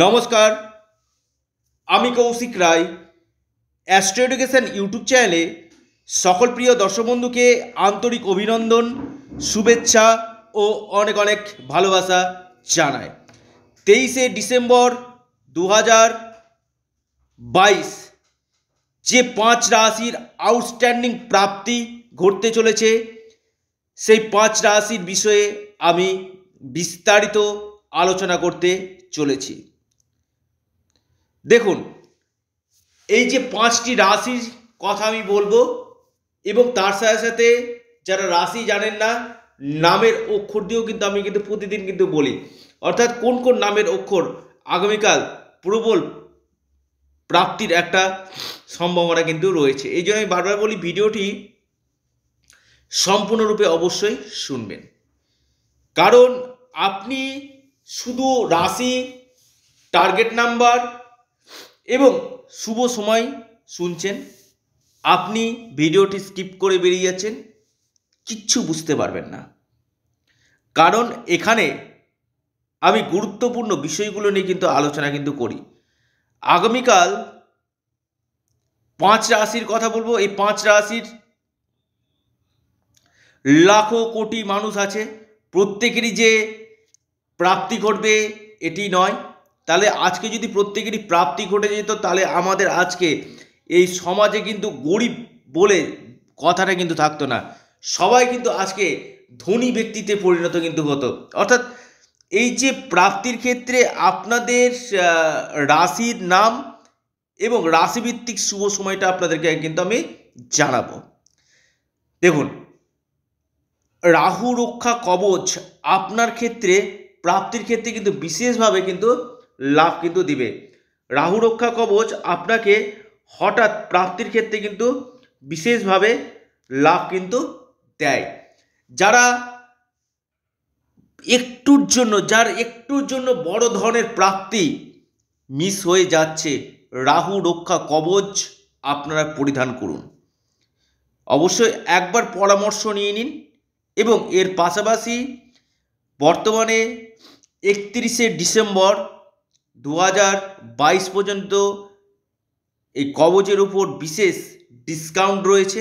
নমস্কার আমি Koushik Roy Astro Education YouTube চ্যানেলে সকল প্রিয় দর্শক বন্ধুকে আন্তরিক অভিনন্দন শুভেচ্ছা ও অনেক অনেক ভালোবাসা জানায় তেইশে ডিসেম্বর দু বাইশ যে পাঁচ রাশির আউটস্ট্যান্ডিং প্রাপ্তি ঘটতে চলেছে সেই পাঁচ রাশির বিষয়ে আমি বিস্তারিত আলোচনা করতে চলেছি দেখুন এই যে পাঁচটি রাশির কথা আমি বলবো এবং তার সাথে সাথে যারা রাশি জানেন না নামের অক্ষর দিয়েও কিন্তু আমি কিন্তু প্রতিদিন কিন্তু বলি অর্থাৎ কোন কোন নামের অক্ষর আগামীকাল প্রবল প্রাপ্তির একটা সম্ভাবনা কিন্তু রয়েছে এই জন্য আমি বারবার বলি ভিডিওটি সম্পূর্ণরূপে অবশ্যই শুনবেন কারণ আপনি শুধু রাশি টার্গেট নাম্বার এবং শুভ সময় শুনছেন আপনি ভিডিওটি স্কিপ করে বেরিয়ে যাচ্ছেন কিচ্ছু বুঝতে পারবেন না কারণ এখানে আমি গুরুত্বপূর্ণ বিষয়গুলো নিয়ে কিন্তু আলোচনা কিন্তু করি আগামীকাল পাঁচ রাশির কথা বলবো এই পাঁচ রাশির লাখো কোটি মানুষ আছে প্রত্যেকেরই যে প্রাপ্তি ঘটবে এটি নয় তাহলে আজকে যদি প্রত্যেকেরই প্রাপ্তি ঘটে যেত তাহলে আমাদের আজকে এই সমাজে কিন্তু গরিব বলে কথাটা কিন্তু থাকতো না সবাই কিন্তু আজকে ধনী ব্যক্তিতে পরিণত কিন্তু হতো অর্থাৎ এই যে প্রাপ্তির ক্ষেত্রে আপনাদের রাশির নাম এবং রাশিভিত্তিক শুভ সময়টা আপনাদেরকে কিন্তু আমি জানাবো দেখুন রাহু রক্ষা কবচ আপনার ক্ষেত্রে প্রাপ্তির ক্ষেত্রে কিন্তু বিশেষভাবে কিন্তু লাভ কিন্তু দিবে রাহু রক্ষা কবচ আপনাকে হঠাৎ প্রাপ্তির ক্ষেত্রে কিন্তু বিশেষভাবে লাভ কিন্তু দেয় যারা একটুর জন্য যার একটুর জন্য বড় ধরনের প্রাপ্তি মিস হয়ে যাচ্ছে রাহু রক্ষা কবচ আপনারা পরিধান করুন অবশ্যই একবার পরামর্শ নিয়ে নিন এবং এর পাশাপাশি বর্তমানে একত্রিশে ডিসেম্বর দু বাইশ পর্যন্ত এই কবচের উপর বিশেষ ডিসকাউন্ট রয়েছে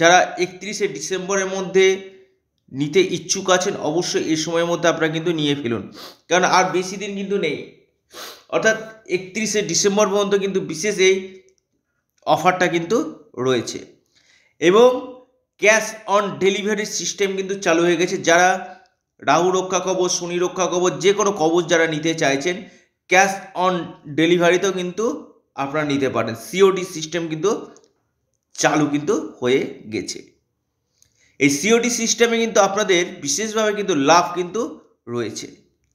যারা একত্রিশে ডিসেম্বরের মধ্যে নিতে ইচ্ছুক আছেন অবশ্যই এই সময়ের মধ্যে আপনারা কিন্তু নিয়ে ফেলুন কারণ আর বেশি দিন কিন্তু নেই অর্থাৎ একত্রিশে ডিসেম্বর পর্যন্ত কিন্তু বিশেষ এই অফারটা কিন্তু রয়েছে এবং ক্যাশ অন ডেলিভারি সিস্টেম কিন্তু চালু হয়ে গেছে যারা রাহু রক্ষা কবচ শনি রক্ষা কবচ যে কোনো কবচ যারা নিতে চাইছেন ক্যাশ অন ডেলিভারিতেও কিন্তু আপনারা নিতে পারেন সিওডি সিস্টেম কিন্তু চালু কিন্তু হয়ে গেছে এই সিওডি সিস্টেমে কিন্তু আপনাদের বিশেষভাবে কিন্তু লাভ কিন্তু রয়েছে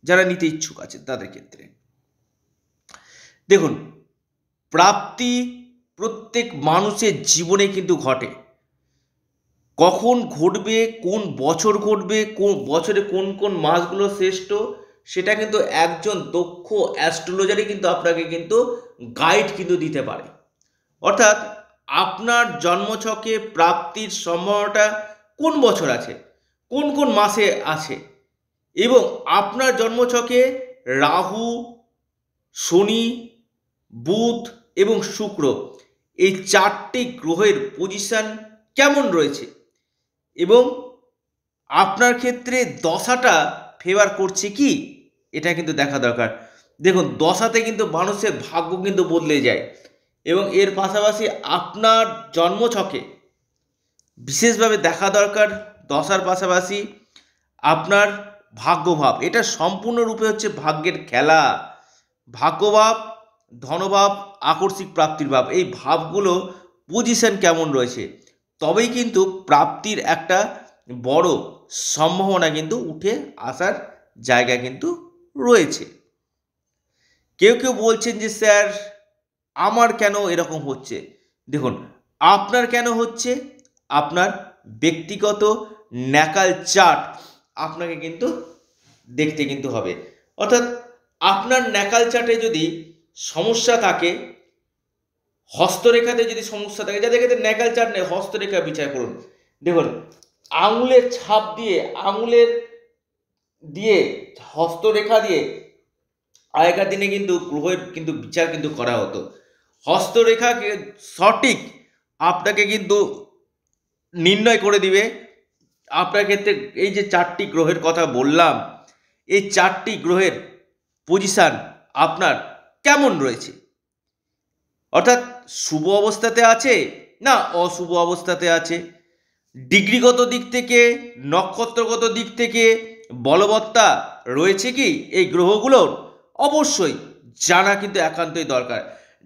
যারা নিতে ইচ্ছুক আছে তাদের ক্ষেত্রে দেখুন প্রাপ্তি প্রত্যেক মানুষের জীবনে কিন্তু ঘটে কখন ঘটবে কোন বছর ঘটবে কোন বছরে কোন কোন মাসগুলো শ্রেষ্ঠ সেটা কিন্তু একজন দক্ষ অ্যাস্ট্রোলজারই কিন্তু আপনাকে কিন্তু গাইড কিন্তু দিতে পারে অর্থাৎ আপনার জন্মছকে প্রাপ্তির সম্ভাবনাটা কোন বছর আছে কোন কোন মাসে আছে এবং আপনার জন্মছকে রাহু শনি বুধ এবং শুক্র এই চারটি গ্রহের পজিশান কেমন রয়েছে এবং আপনার ক্ষেত্রে দশাটা ফেভার করছে কি এটা কিন্তু দেখা দরকার দেখুন দশাতে কিন্তু মানুষের ভাগ্য কিন্তু বদলে যায় এবং এর পাশাপাশি আপনার জন্মছকে বিশেষভাবে দেখা দরকার দশার পাশাপাশি আপনার ভাগ্যভাব এটা সম্পূর্ণরূপে হচ্ছে ভাগ্যের খেলা ভাগ্যভাব ধনভাব আকস্মিক প্রাপ্তির ভাব এই ভাবগুলো পজিশন কেমন রয়েছে তবেই কিন্তু প্রাপ্তির একটা বড় সম্ভাবনা কিন্তু উঠে আসার জায়গা কিন্তু রয়েছে কেউ কেউ বলছেন যে স্যার আমার কেন এরকম হচ্ছে দেখুন আপনার কেন হচ্ছে আপনার ব্যক্তিগত ন্যাকাল চার্ট আপনাকে কিন্তু দেখতে কিন্তু হবে অর্থাৎ আপনার ন্যাকাল চার্টে যদি সমস্যা থাকে হস্তরেখাতে যদি সমস্যা থাকে যাদের ক্ষেত্রে ন্যাকাল চার্ট নেই হস্তরেখা বিচার করুন দেখুন আঙুলের ছাপ দিয়ে আঙুলের দিয়ে হস্তরেখা দিয়ে আগেকার দিনে কিন্তু গ্রহের কিন্তু বিচার কিন্তু করা হতো হস্তরেখাকে সঠিক আপনাকে কিন্তু নির্ণয় করে দিবে আপনার ক্ষেত্রে এই যে চারটি গ্রহের কথা বললাম এই চারটি গ্রহের পজিশান আপনার কেমন রয়েছে অর্থাৎ শুভ অবস্থাতে আছে না অশুভ অবস্থাতে আছে ডিগ্রিগত দিক থেকে নক্ষত্রগত দিক থেকে বলবত্তা রয়েছে কি এই গ্রহগুলোর অবশ্যই জানা কিন্তু একান্তই দরকার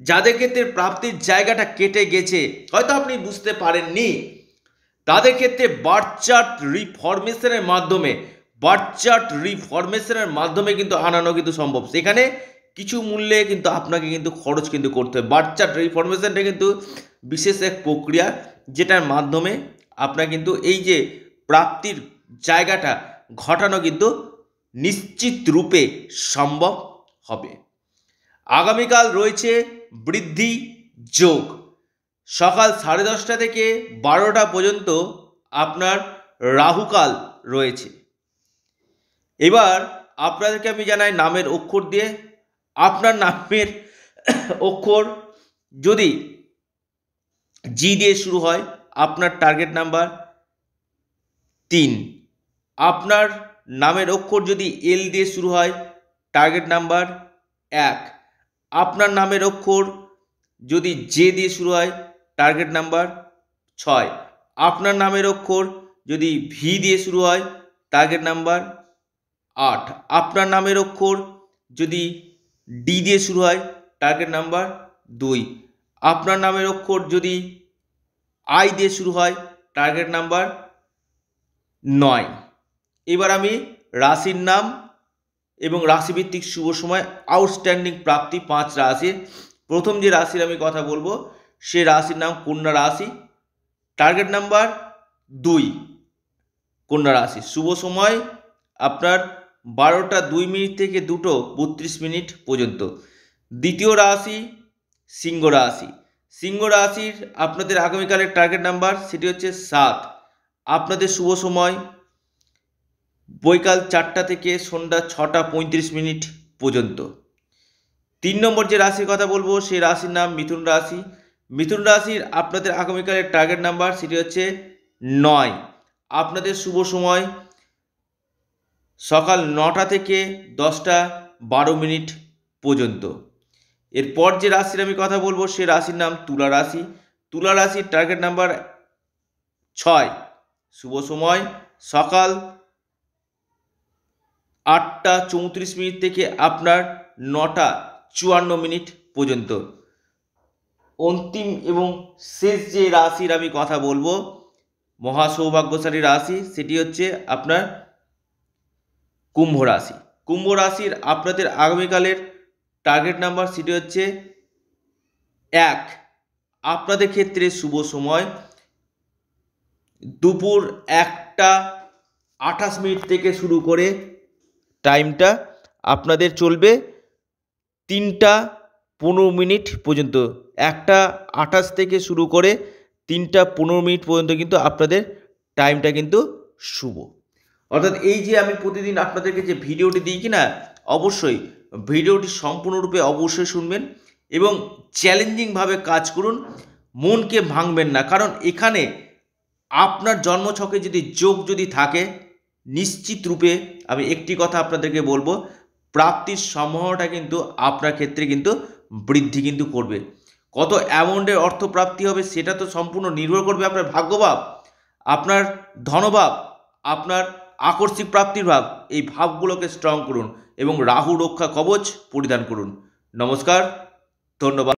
যাদের ক্ষেত্রে প্রাপ্তির জায়গাটা কেটে গেছে হয়তো আপনি বুঝতে পারেননি তাদের ক্ষেত্রে বার্থ চার্ট রিফরমেশনের মাধ্যমে বার্থ চার্ট রিফরমেশনের মাধ্যমে কিন্তু আনানো কিন্তু সম্ভব সেখানে কিছু মূল্যে কিন্তু আপনাকে কিন্তু খরচ কিন্তু করতে হবে বার্থ চার্ট রিফরমেশনটা কিন্তু বিশেষ এক প্রক্রিয়া যেটার মাধ্যমে আপনার কিন্তু এই যে প্রাপ্তির জায়গাটা ঘটানো কিন্তু নিশ্চিত রূপে সম্ভব হবে আগামীকাল রয়েছে বৃদ্ধি যোগ সকাল সাড়ে দশটা থেকে বারোটা পর্যন্ত আপনার রাহুকাল রয়েছে এবার আপনাদেরকে আমি জানাই নামের অক্ষর দিয়ে আপনার নামের অক্ষর যদি জি দিয়ে শুরু হয় আপনার টার্গেট নাম্বার তিন আপনার নামের অক্ষর যদি এল দিয়ে শুরু হয় টার্গেট নাম্বার এক আপনার নামের অক্ষর যদি জে দিয়ে শুরু হয় টার্গেট নাম্বার ছয় আপনার নামের অক্ষর যদি ভি দিয়ে শুরু হয় টার্গেট নাম্বার আট আপনার নামের অক্ষর যদি ডি দিয়ে শুরু হয় টার্গেট নাম্বার দুই আপনার নামের অক্ষর যদি আই দিয়ে শুরু হয় টার্গেট নাম্বার নয় এবার আমি রাশির নাম এবং রাশিভিত্তিক শুভ সময় আউটস্ট্যান্ডিং প্রাপ্তি পাঁচ রাশির প্রথম যে রাশির আমি কথা বলবো সে রাশির নাম কন্যা রাশি টার্গেট নাম্বার দুই কন্যা রাশি শুভ সময় আপনার বারোটা দুই মিনিট থেকে দুটো বত্রিশ মিনিট পর্যন্ত দ্বিতীয় রাশি সিংহ রাশি সিংহ রাশির আপনাদের আগামীকালের টার্গেট নাম্বার সেটি হচ্ছে সাত আপনাদের শুভ সময় বৈকাল চারটা থেকে সন্ধ্যা ছটা পঁয়ত্রিশ মিনিট পর্যন্ত তিন নম্বর যে রাশির কথা বলবো সেই রাশির নাম মিথুন রাশি মিথুন রাশির আপনাদের আগামীকালের টার্গেট নাম্বার সেটি হচ্ছে নয় আপনাদের শুভ সময় সকাল নটা থেকে দশটা বারো মিনিট পর্যন্ত এরপর যে রাশির আমি কথা বলবো সে রাশির নাম তুলা রাশি তুলা রাশির টার্গেট নাম্বার ছয় শুভ সময় সকাল আটটা চৌত্রিশ মিনিট থেকে আপনার নটা চুয়ান্ন মিনিট পর্যন্ত অন্তিম এবং শেষ যে রাশির আমি কথা বলবো মহা সৌভাগ্যশালী রাশি সেটি হচ্ছে আপনার কুম্ভ রাশি কুম্ভ রাশির আপনাদের আগামীকালের টার্গেট নাম্বার সেটি হচ্ছে এক আপনাদের ক্ষেত্রে শুভ সময় দুপুর একটা আঠাশ মিনিট থেকে শুরু করে টাইমটা আপনাদের চলবে তিনটা পনেরো মিনিট পর্যন্ত একটা আঠাশ থেকে শুরু করে তিনটা পনেরো মিনিট পর্যন্ত কিন্তু আপনাদের টাইমটা কিন্তু শুভ অর্থাৎ এই যে আমি প্রতিদিন আপনাদেরকে যে ভিডিওটি দিই কিনা অবশ্যই ভিডিওটি সম্পূর্ণরূপে অবশ্যই শুনবেন এবং চ্যালেঞ্জিংভাবে কাজ করুন মনকে ভাঙবেন না কারণ এখানে আপনার জন্মছকে যদি যোগ যদি থাকে নিশ্চিত রূপে আমি একটি কথা আপনাদেরকে বলবো প্রাপ্তির সম্ভাবনাটা কিন্তু আপনার ক্ষেত্রে কিন্তু বৃদ্ধি কিন্তু করবে কত অ্যামাউন্টের অর্থ প্রাপ্তি হবে সেটা তো সম্পূর্ণ নির্ভর করবে আপনার ভাগ্যভাব আপনার ধনভাব আপনার আকর্ষিক প্রাপ্তির ভাব এই ভাবগুলোকে স্ট্রং করুন এবং রাহু রক্ষা কবচ পরিধান করুন নমস্কার ধন্যবাদ